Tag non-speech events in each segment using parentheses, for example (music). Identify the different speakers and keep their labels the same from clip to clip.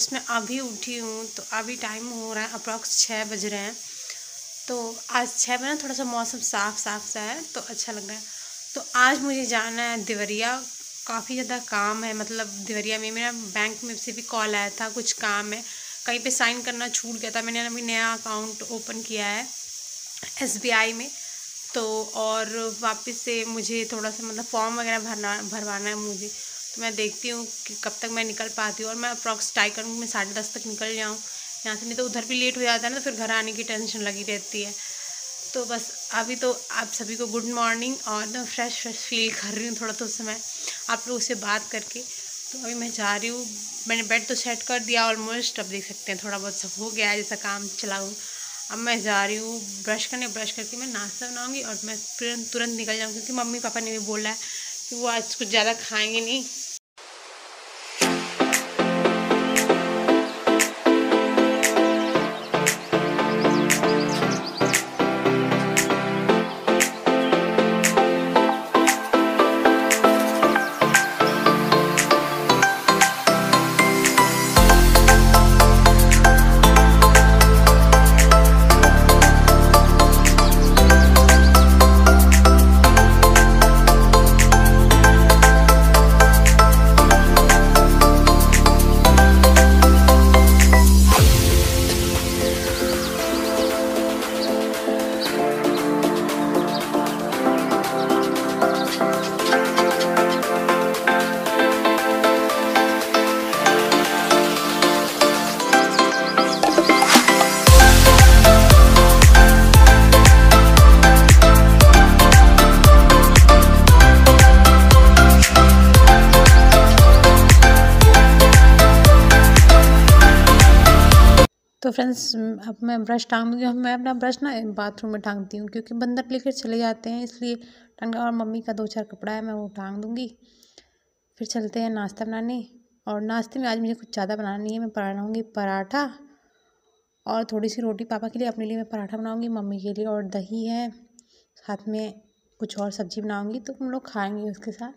Speaker 1: just मैं अभी उठी हूँ तो अभी टाइम हो रहा है अप्रॉक्स छः बज रहे हैं तो आज छः बजे ना थोड़ा सा मौसम साफ साफ सा है तो अच्छा लग रहा है तो आज मुझे जाना है देवरिया काफ़ी ज़्यादा काम है मतलब देवरिया में मेरा बैंक में से भी कॉल आया था कुछ काम है कहीं पे साइन करना छूट गया था मैंने अभी नया अकाउंट ओपन किया है एसबीआई में तो और वापस से मुझे थोड़ा सा मतलब फॉर्म वगैरह भरना भरवाना है मुझे तो मैं देखती हूँ कि कब तक मैं निकल पाती हूँ और मैं अप्रॉक्स ट्राई करूँगी मैं साढ़े दस तक निकल जाऊँ यहाँ से नहीं तो उधर भी लेट हो जाता है ना तो फिर घर आने की टेंशन लगी रहती है तो बस अभी तो आप सभी को गुड मॉर्निंग और ना फ्रेश फ्रेश फील कर रही हूँ थोड़ा तो उस समय आप लोगों से बात करके तो अभी मैं जा रही हूँ मैंने बेड तो सेट कर दिया ऑलमोस्ट अब देख सकते हैं थोड़ा बहुत सब हो गया है जैसा काम चलाऊँ अब मैं जा रही हूँ ब्रश करने ब्रश करके मैं नाश्ता बनाऊँगी और मैं तुरंत तुरंत निकल जाऊँगी क्योंकि मम्मी पापा ने भी बोला है कि वो आज कुछ ज़्यादा खाएंगे नहीं तो फ्रेंड्स अब मैं ब्रश टांगूँगी दूँगी मैं अपना ब्रश ना बाथरूम में टांगती हूँ क्योंकि बंदर लेकर चले जाते हैं इसलिए टांग और मम्मी का दो चार कपड़ा है मैं वो टांग दूँगी फिर चलते हैं नाश्ता बनाने और नाश्ते में आज मुझे कुछ ज़्यादा बनाना नहीं है मैं बनाऊँगी पराठा और थोड़ी सी रोटी पापा के लिए अपने लिए मैं पराठा बनाऊँगी मम्मी के लिए और दही है साथ में कुछ और सब्ज़ी बनाऊँगी तो हम लोग खाएँगे उसके साथ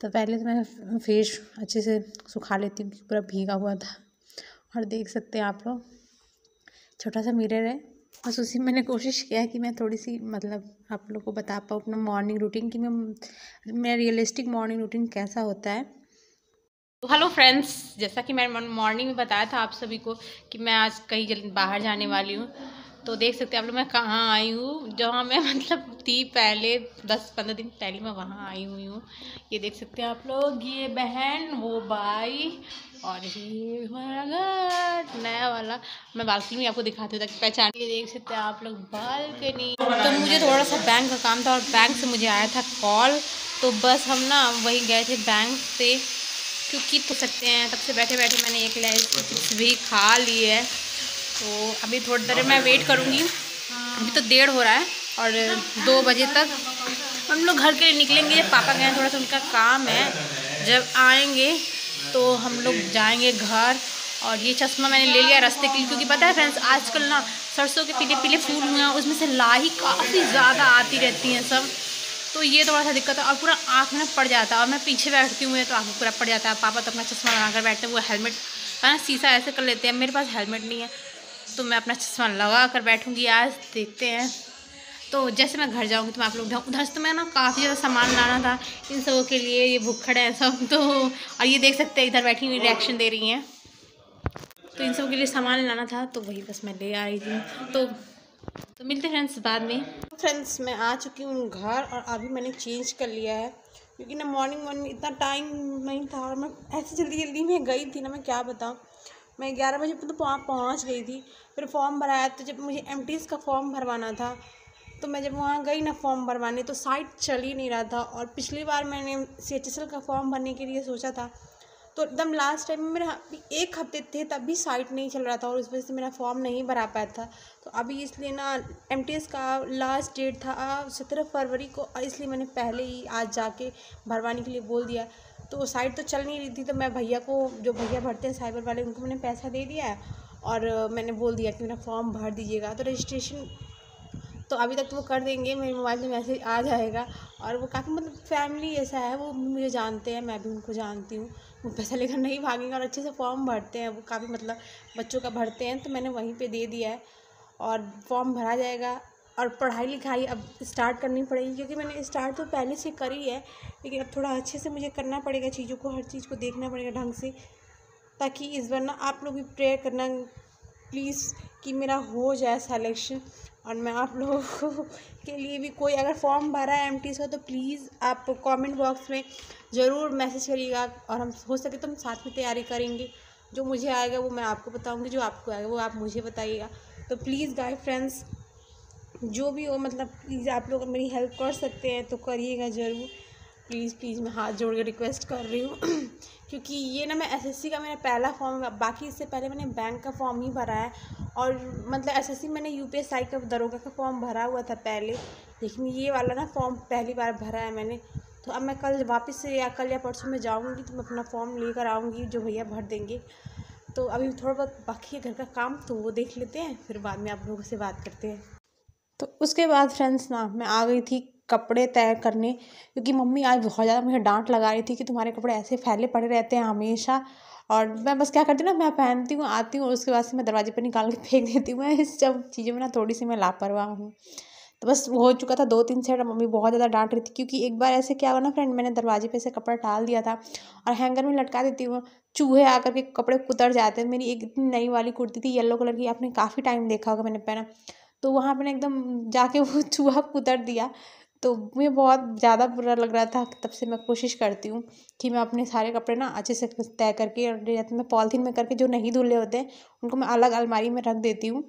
Speaker 1: तो पहले तो मैं फेस अच्छे से सुखा लेती हूँ पूरा भीगा हुआ था और देख सकते हैं आप लोग छोटा सा मिरर है बस उसी मैंने कोशिश किया कि मैं थोड़ी सी मतलब आप लोग को बता पाऊँ अपना मॉर्निंग रूटीन कि मैं मेरा रियलिस्टिक मॉर्निंग रूटीन कैसा होता है तो हेलो फ्रेंड्स जैसा कि मैंने मॉर्निंग में बताया था आप सभी को कि मैं आज कहीं जल्द बाहर जाने वाली हूँ तो देख सकते हैं आप लोग मैं कहाँ आई हूँ जहाँ मैं (laughs) मतलब थी पहले दस पंद्रह दिन पहले मैं वहाँ आई हुई हूँ ये देख सकते हैं आप लोग ये बहन वो भाई और नया वाला मैं बालकनी में आपको दिखाती हूँ ताकि पहचान के देख सकते हैं आप लोग बालकनी तो मुझे थोड़ा सा बैंक का काम था और बैंक से मुझे आया था कॉल तो बस हम ना वहीं गए थे बैंक से क्योंकि तो सकते हैं तब से बैठे बैठे मैंने एक लाइस चिप्स भी खा ली है तो अभी थोड़ी देर मैं वेट करूँगी अभी तो डेढ़ हो रहा है और दो बजे तक हम लोग घर के लिए निकलेंगे पापा गए थोड़ा सा उनका काम है जब आएंगे तो हम लोग जाएंगे घर और ये चश्मा मैंने ले लिया रास्ते के लिए क्योंकि पता है फ्रेंड्स आजकल ना सरसों के पीले पीले फूल हुए हैं उसमें से लाही काफ़ी ज़्यादा आती रहती हैं सब तो ये थोड़ा सा दिक्कत है और पूरा आँख में पड़ जाता है और मैं पीछे बैठती हूँ तो आँख में पूरा पड़ जाता है पापा तो अपना चश्मा लगाकर बैठते हैं वो हेलमेट है ना शीशा ऐसे कर लेते हैं मेरे पास हेलमेट नहीं है तो मैं अपना चश्मा लगा कर बैठूँगी आज देखते हैं तो जैसे मैं घर जाऊँगी तो मैं आप लोग उधर से तो मैं ना काफ़ी ज़्यादा सामान लाना था इन सबों के लिए ये भुखड़ है सब तो और ये देख सकते हैं इधर बैठी हुई रिएक्शन दे रही हैं तो इन सब के लिए सामान लाना था तो वही बस मैं ले आ रही थी तो तो मिलते फ्रेंड्स बाद में फ्रेंड्स मैं आ चुकी हूँ घर और अभी मैंने चेंज कर लिया है क्योंकि ना मॉर्निंग मॉर्निंग इतना टाइम नहीं था और मैं ऐसे जल्दी जल्दी में गई थी ना मैं क्या बताऊँ मैं ग्यारह बजे तो पहुँच गई थी फिर फॉर्म भराया तो जब मुझे एम का फॉर्म भरवाना था तो मैं जब वहाँ गई ना फॉर्म भरवाने तो साइट चल ही नहीं रहा था और पिछली बार मैंने सी एच एस एल का फॉर्म भरने के लिए सोचा था तो एकदम लास्ट टाइम में मेरा एक हफ्ते थे तब भी साइट नहीं चल रहा था और उस वजह से मेरा फॉर्म नहीं भरा पाया था तो अभी इसलिए ना एम का लास्ट डेट था सत्रह फरवरी को इसलिए मैंने पहले ही आज जाके भरवाने के लिए बोल दिया तो साइट तो चल नहीं रही थी तो मैं भैया को जो भैया भरते हैं साइबर वाले उनको मैंने पैसा दे दिया और मैंने बोल दिया कि मेरा फॉर्म भर दीजिएगा तो रजिस्ट्रेशन तो अभी तक तो वो कर देंगे मेरे मोबाइल में मैसेज आ जाएगा और वो काफ़ी मतलब फैमिली ऐसा है वो मुझे जानते हैं मैं भी उनको जानती हूँ वो पैसा लेकर नहीं भागेंगे और अच्छे से फॉर्म भरते हैं वो काफ़ी मतलब बच्चों का भरते हैं तो मैंने वहीं पर दे दिया है और फॉर्म भरा जाएगा और पढ़ाई लिखाई अब स्टार्ट करनी पड़ेगी क्योंकि मैंने स्टार्ट तो पहले से करी है लेकिन अब थोड़ा अच्छे से मुझे करना पड़ेगा चीज़ों को हर चीज़ को देखना पड़ेगा ढंग से ताकि इस बार ना आप लोग भी प्रेयर करना प्लीज़ कि मेरा हो जाए सेलेक्शन और मैं आप लोगों (laughs) के लिए भी कोई अगर फॉर्म भरा है एम का तो प्लीज़ आप कमेंट बॉक्स में ज़रूर मैसेज करिएगा और हम हो सके तो हम साथ में तैयारी करेंगे जो मुझे आएगा वो मैं आपको बताऊंगी जो आपको आएगा वो आप मुझे बताइएगा तो प्लीज़ गाय फ्रेंड्स जो भी हो मतलब प्लीज़ आप लोग मेरी हेल्प कर सकते हैं तो करिएगा ज़रूर प्लीज़ प्लीज़ मैं हाथ जोड़ के रिक्वेस्ट कर रही हूँ (clears throat) क्योंकि ये ना मैं एसएससी का मेरा पहला फॉर्म बाकी इससे पहले मैंने बैंक का फॉर्म ही भरा है और मतलब एसएससी मैंने यूपीएसआई का दरोगा का फॉर्म भरा हुआ था पहले लेकिन ये वाला ना फॉर्म पहली बार भरा है मैंने तो अब मैं कल वापस से या कल या परसों में जाऊँगी तो मैं अपना फॉर्म लेकर आऊँगी जो भैया भर देंगे तो अभी थोड़ा बहुत बाकी है घर का काम तो वो देख लेते हैं फिर बाद में आप लोगों से बात करते हैं तो उसके बाद फ्रेंड्स ना मैं आ गई थी कपड़े तय करने क्योंकि मम्मी आज बहुत ज़्यादा मुझे डांट लगा रही थी कि तुम्हारे कपड़े ऐसे फैले पड़े रहते हैं हमेशा और मैं बस क्या करती हूँ ना मैं पहनती हूँ आती हूँ और उसके बाद से मैं दरवाजे पर निकाल के (laughs) फेंक देती हूँ मैं इस सब चीज़ों में ना थोड़ी सी मैं लापरवाह हूँ तो बस हो चुका था दो तीन सेट मम्मी बहुत ज़्यादा डांट रही थी क्योंकि एक बार ऐसे क्या हुआ ना फ्रेंड मैंने दरवाजे पे से कपड़ा टाल दिया था और हैंगर में लटका देती हूँ चूहे आकर के कपड़े कुतर जाते हैं मेरी एक इतनी नई वाली कुर्ती थी येलो कलर की आपने काफ़ी टाइम देखा होगा मैंने पहना तो वहाँ पर एकदम जाके वो (laughs) चूहा कुतर दिया तो मुझे बहुत ज़्यादा बुरा लग रहा था तब से मैं कोशिश करती हूँ कि मैं अपने सारे कपड़े ना अच्छे से तय करके और तो मैं पॉलीथीन में करके जो नहीं धुले होते हैं उनको मैं अलग अलमारी में रख देती हूँ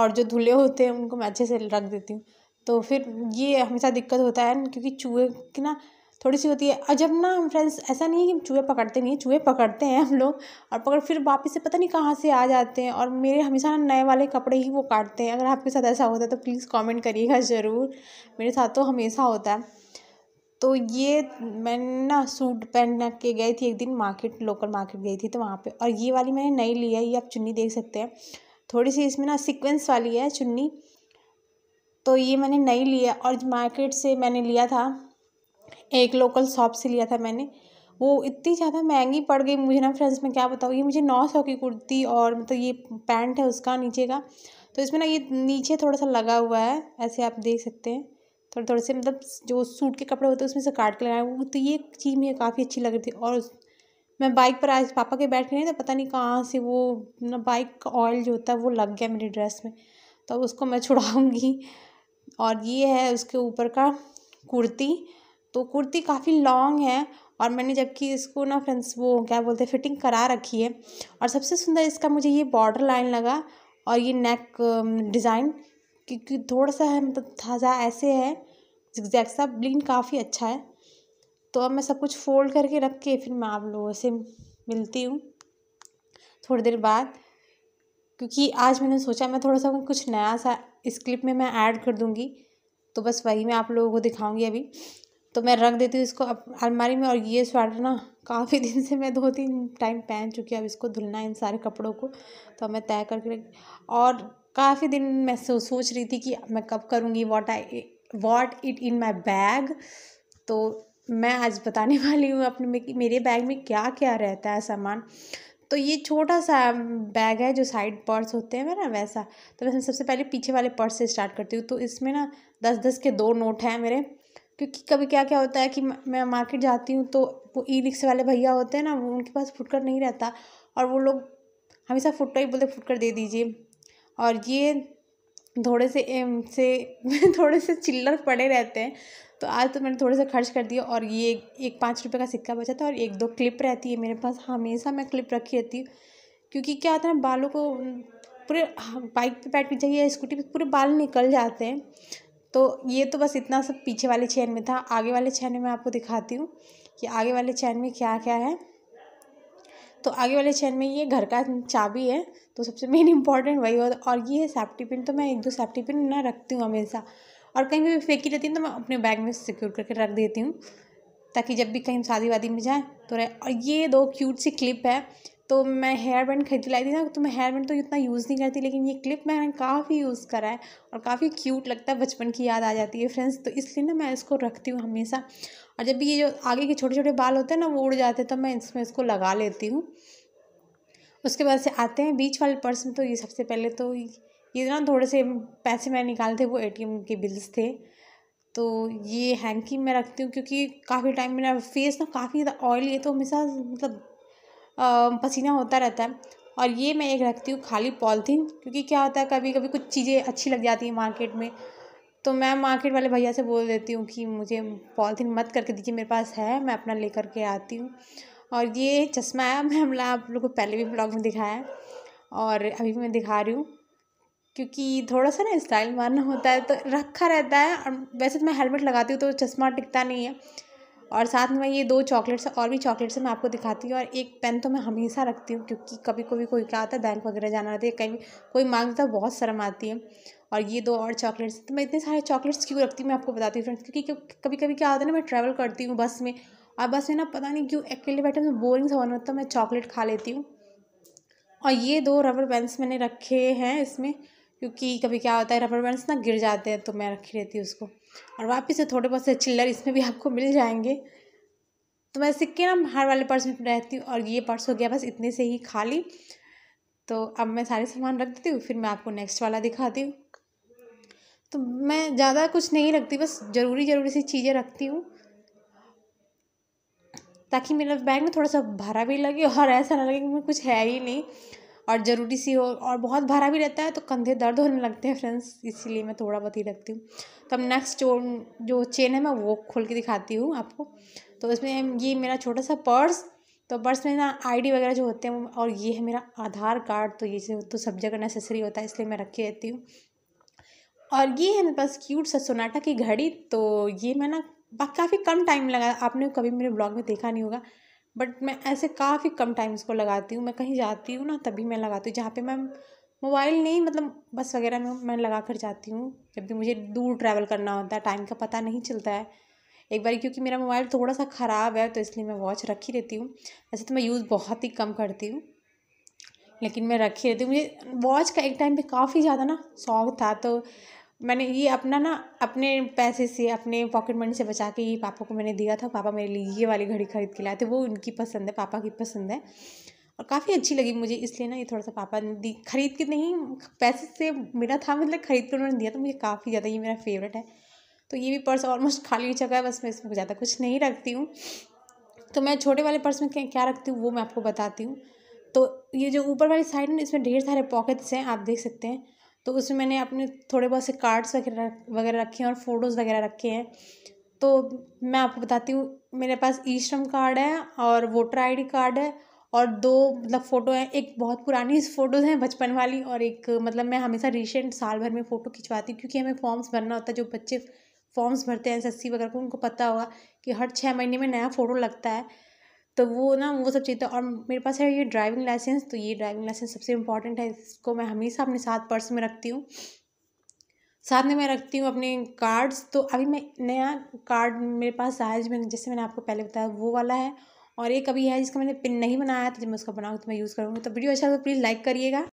Speaker 1: और जो धुले होते हैं उनको मैं अच्छे से रख देती हूँ तो फिर ये हमेशा दिक्कत होता है क्योंकि चूहे की ना थोड़ी सी होती है और जब ना हम फ्रेंड्स ऐसा नहीं है कि हम चूहे पकड़ते नहीं चूहे पकड़ते हैं हम लोग और पकड़ फिर वापस से पता नहीं कहाँ से आ जाते हैं और मेरे हमेशा ना नए वाले कपड़े ही वो काटते हैं अगर आपके साथ ऐसा होता है तो प्लीज़ कॉमेंट करिएगा ज़रूर मेरे साथ तो हमेशा होता है तो ये मैंने ना सूट पहन के गई थी एक दिन मार्केट लोकल मार्केट गई थी तो वहाँ पे और ये वाली मैंने नई ली है ये आप चुन्नी देख सकते हैं थोड़ी सी इसमें ना सीक्वेंस वाली है चुन्नी तो ये मैंने नई ली है और मार्केट से मैंने लिया था एक लोकल शॉप से लिया था मैंने वो इतनी ज़्यादा महंगी पड़ गई मुझे ना फ्रेंड्स मैं क्या बताऊँ ये मुझे नौ सौ की कुर्ती और मतलब तो ये पैंट है उसका नीचे का तो इसमें ना ये नीचे थोड़ा सा लगा हुआ है ऐसे आप देख सकते हैं थोड़े थोड़े से मतलब जो सूट के कपड़े होते हैं उसमें से काट के लगाया हुआ तो ये चीज़ मुझे काफ़ी अच्छी लग रही थी और मैं बाइक पर आज पापा के बैठ गए तो पता नहीं कहाँ से वो ना बाइक का ऑयल जो होता है वो लग गया मेरी ड्रेस में तो उसको मैं (laughs) छुड़ाऊँगी और ये है उसके ऊपर का कुर्ती तो कुर्ती काफ़ी लॉन्ग है और मैंने जबकि इसको ना फ्रेंड्स वो क्या बोलते हैं फिटिंग करा रखी है और सबसे सुंदर इसका मुझे ये बॉर्डर लाइन लगा और ये नेक डिज़ाइन um, क्योंकि थोड़ा सा है मतलब थाजा ऐसे है एग्जैक्ट सा ब्लिन काफ़ी अच्छा है तो अब मैं सब कुछ फोल्ड करके रख के फिर मैं आप लोगों से मिलती हूँ थोड़ी देर बाद क्योंकि आज मैंने सोचा मैं थोड़ा सा कुछ नया सा इस क्लिप में मैं ऐड कर दूँगी तो बस वही मैं आप लोगों को दिखाऊँगी अभी तो मैं रख देती हूँ इसको अलमारी में और ये स्वेटर ना काफ़ी (laughs) दिन से मैं दो तीन टाइम पहन चुकी हूँ अब इसको धुलना है इन सारे कपड़ों को तो मैं तय करके और काफ़ी दिन मैं सोच रही थी कि मैं कब करूँगी what I what it in my bag तो मैं आज बताने (laughs) वाली हूँ अपने मेरे बैग में क्या क्या रहता है सामान तो ये छोटा सा बैग है जो साइड पर्स होते हैं मेरा वैसा तो मैं सबसे पहले पीछे वाले पर्स से स्टार्ट करती हूँ तो इसमें ना दस दस के दो नोट हैं मेरे क्योंकि कभी क्या क्या होता है कि मैं मार्केट जाती हूँ तो वो ई रिक्शे वाले भैया होते हैं ना वो उनके पास फुटकर नहीं रहता और वो लोग हमेशा फुटकर ही बोलते फुटकर दे दीजिए और ये थोड़े से एम से (laughs) थोड़े से चिल्लर पड़े रहते हैं तो आज तो मैंने थोड़े से खर्च कर दिया और ये एक पाँच रुपये का सिक्का बचा था और एक दो क्लिप रहती है मेरे पास हमेशा मैं क्लिप रखी रहती हूँ क्योंकि क्या होता है ना बालों को पूरे बाइक हाँ, पे बैठ के जाइए स्कूटी पे पूरे बाल निकल जाते हैं तो ये तो बस इतना सब पीछे वाले चैन में था आगे वाले चैन में मैं आपको दिखाती हूँ कि आगे वाले चैन में क्या क्या है तो आगे वाले चैन में ये घर का चाबी है तो सबसे मेन इंपॉर्टेंट वही है और ये है सेफ्टी पिन तो मैं एक दो सेफ्टी पिन ना रखती हूँ हमेशा और कहीं भी फेंकी रहती हूँ तो मैं अपने बैग में सिक्योर करके रख देती हूँ ताकि जब भी कहीं शादी वादी में जाए तो रहे और ये दो क्यूट सी क्लिप है तो मैं हेयर बैंड खरीद लाई थी ना तो मैं हेयर बैंड तो इतना यूज़ नहीं करती लेकिन ये क्लिप मैंने काफ़ी यूज़ करा है और काफ़ी क्यूट लगता है बचपन की याद आ जाती है फ्रेंड्स तो इसलिए ना मैं इसको रखती हूँ हमेशा और जब भी ये जो आगे के छोटे छोटे बाल होते हैं ना वो उड़ जाते हैं तो मैं इसमें इसको लगा लेती हूँ उसके बाद से आते हैं बीच वाले पर्स में तो ये सबसे पहले तो ये ना थोड़े से पैसे मैंने निकाले थे वो एम के बिल्स थे तो ये हैंकी मैं रखती हूँ क्योंकि काफ़ी टाइम मेरा फेस ना काफ़ी ज़्यादा ऑयली है तो हमेशा मतलब पसीना होता रहता है और ये मैं एक रखती हूँ खाली पॉलिथीन क्योंकि क्या होता है कभी कभी कुछ चीज़ें अच्छी लग जाती हैं मार्केट में तो मैं मार्केट वाले भैया से बोल देती हूँ कि मुझे पॉलिथीन मत करके दीजिए मेरे पास है मैं अपना लेकर के आती हूँ और ये चश्मा है मैं हमला आप लोग को पहले भी ब्लॉग में दिखाया है और अभी भी मैं दिखा रही हूँ क्योंकि थोड़ा सा ना स्टाइल मारना होता है तो रखा रहता है और वैसे तो मैं हेलमेट लगाती हूँ तो चश्मा टिकता नहीं है और साथ में ये दो चॉकलेट्स और भी चॉकलेट्स मैं आपको दिखाती हूँ और एक पेन तो मैं हमेशा रखती हूँ क्योंकि कभी कभी कोई क्या होता है बैंक वगैरह जाना रहता है कहीं कोई मांग है बहुत शर्म आती है और ये दो और चॉकलेट्स तो मैं इतने सारे चॉकलेट्स क्यों रखती हूँ मैं आपको बताती हूँ फ्रेंड्स क्योंकि कभी कभी क्या होता है ना मैं ट्रैवल करती हूँ बस में और बस में ना पता नहीं क्यों अकेले बैठे में बोरिंग सवाल होना होता है मैं चॉकलेट खा लेती हूँ और ये दो रबर बैंड्स मैंने रखे हैं इसमें क्योंकि कभी क्या होता है रबर बैंड्स ना गिर जाते हैं तो मैं रखी रहती हूँ उसको और वापस से थोड़े बहुत से चिल्लर इसमें भी आपको मिल जाएंगे तो मैं सिक्के ना हार वाले पर्स में रहती हूँ और ये पर्स हो गया बस इतने से ही खाली तो अब मैं सारे सामान रख देती हूँ फिर मैं आपको नेक्स्ट वाला दिखाती हूँ तो मैं ज़्यादा कुछ नहीं रखती बस ज़रूरी ज़रूरी सी चीज़ें रखती हूँ ताकि मेरा बैग में थोड़ा सा भरा भी लगे और ऐसा ना लगे कि मैं कुछ है ही नहीं और ज़रूरी सी हो और बहुत भरा भी रहता है तो कंधे दर्द होने लगते हैं फ्रेंड्स इसीलिए मैं थोड़ा बहुत ही रखती हूँ तो अब नेक्स्ट जो जो चेन है मैं वो खोल के दिखाती हूँ आपको तो इसमें ये मेरा छोटा सा पर्स तो पर्स में ना आईडी वगैरह जो होते हैं और ये है मेरा आधार कार्ड तो ये तो सब जगह नेसेसरी होता है इसलिए मैं रखी रहती हूँ और ये है मेरे पास क्यूट सा सोनाटा की घड़ी तो ये मैं ना काफ़ी कम टाइम लगा आपने कभी मेरे ब्लॉग में देखा नहीं होगा बट मैं ऐसे काफ़ी कम टाइम इसको लगाती हूँ मैं कहीं जाती हूँ ना तभी मैं लगाती हूँ जहाँ पर मैं मोबाइल नहीं मतलब बस वगैरह में मैं लगा कर जाती हूँ जब भी मुझे दूर ट्रैवल करना होता है टाइम का पता नहीं चलता है एक बार क्योंकि मेरा मोबाइल थोड़ा सा ख़राब है तो इसलिए मैं वॉच रखी रहती हूँ वैसे तो मैं यूज़ बहुत ही कम करती हूँ लेकिन मैं रखी रहती हूँ मुझे वॉच का एक टाइम पे काफ़ी ज़्यादा ना शौक था तो मैंने ये अपना ना अपने पैसे से अपने पॉकेट मनी से बचा के ये पापा को मैंने दिया था पापा मेरे लिए ये वाली घड़ी खरीद के लाए थे वो उनकी पसंद है पापा की पसंद है और काफ़ी अच्छी लगी मुझे इसलिए ना ये थोड़ा सा पापा ने दी खरीद के नहीं पैसे से मेरा था मतलब खरीद के उन्होंने दिया तो मुझे काफ़ी ज़्यादा ये मेरा फेवरेट है तो ये भी पर्स ऑलमोस्ट खाली हो चुका है बस मैं इसमें ज़्यादा कुछ नहीं रखती हूँ तो मैं छोटे वाले पर्स में क्या रखती हूँ वो मैं आपको बताती हूँ तो ये जो ऊपर वाली साइड है इसमें ढेर सारे पॉकेट्स हैं आप देख सकते हैं तो उसमें मैंने अपने थोड़े बहुत से कार्ड्स वगैरह वगैरह रखे हैं और फ़ोटोज़ वगैरह रखे हैं तो मैं आपको बताती हूँ मेरे पास ई श्रम कार्ड है और वोटर आईडी कार्ड है और दो मतलब फ़ोटो हैं एक बहुत पुरानी (laughs) फ़ोटोज़ हैं बचपन वाली और एक मतलब मैं हमेशा रिसेंट साल भर में फ़ोटो खिंचवाती हूँ क्योंकि हमें फॉर्म्स भरना होता है जो बच्चे फॉर्म्स भरते हैं एस वगैरह को उनको पता होगा कि हर छः महीने में नया फ़ोटो लगता है तो वो ना वो सब चीज़ें और मेरे पास है ये ड्राइविंग लाइसेंस तो ये ड्राइविंग लाइसेंस सबसे इम्पॉर्टेंट है इसको मैं हमेशा अपने साथ पर्स में रखती हूँ साथ में मैं रखती हूँ अपने कार्ड्स तो अभी मैं नया कार्ड मेरे पास आया जो जैसे मैंने आपको पहले बताया वो वाला है और एक अभी है जिसका मैंने पिन नहीं बनाया तो जब मैं उसका बनाऊँगा तो मैं यूज़ करूँगी तो वीडियो अच्छा तो प्लीज़ लाइक करिएगा